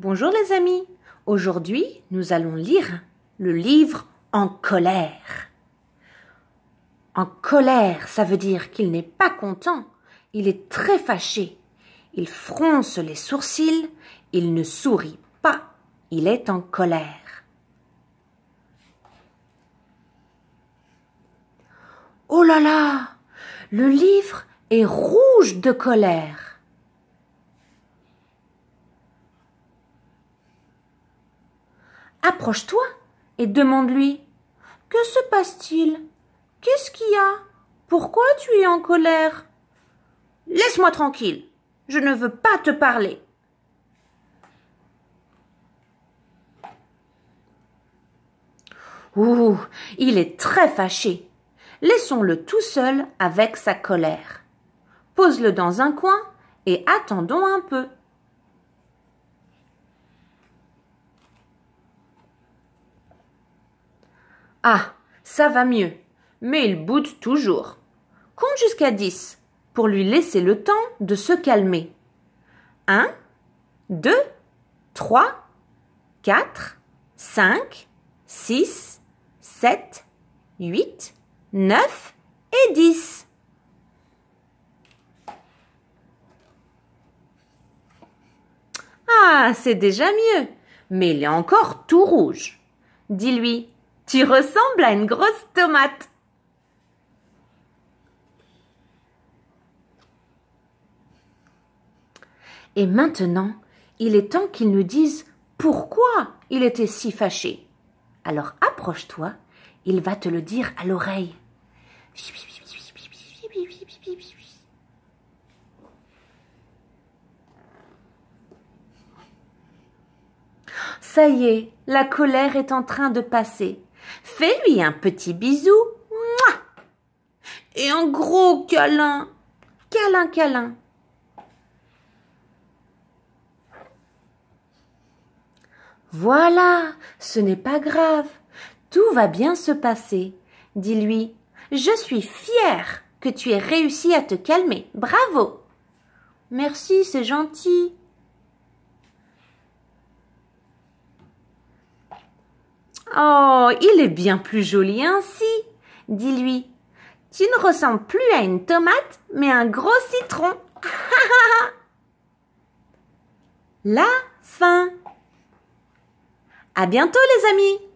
Bonjour les amis, aujourd'hui nous allons lire le livre En colère. En colère, ça veut dire qu'il n'est pas content, il est très fâché, il fronce les sourcils, il ne sourit pas, il est en colère. Oh là là, le livre est rouge de colère. Approche-toi et demande-lui Que se passe-t-il Qu'est-ce qu'il y a Pourquoi tu es en colère Laisse-moi tranquille. Je ne veux pas te parler. Ouh, il est très fâché. Laissons-le tout seul avec sa colère. Pose-le dans un coin et attendons un peu. Ah, ça va mieux. Mais il boude toujours. Compte jusqu'à 10 pour lui laisser le temps de se calmer. 1, 2, 3, 4, 5, 6, 7, 8, 9 et 10. Ah, c'est déjà mieux, mais il est encore tout rouge. Dis-lui, tu ressembles à une grosse tomate. Et maintenant, il est temps qu'il nous dise pourquoi il était si fâché. Alors approche-toi, il va te le dire à l'oreille. Ça y est, la colère est en train de passer. Fais-lui un petit bisou. Et un gros câlin. Câlin, câlin. Voilà, ce n'est pas grave. Tout va bien se passer. Dis-lui, je suis fière que tu aies réussi à te calmer. Bravo. Merci, c'est gentil. Oh, il est bien plus joli ainsi, dit-lui. Tu ne ressembles plus à une tomate, mais à un gros citron. La fin. À bientôt les amis.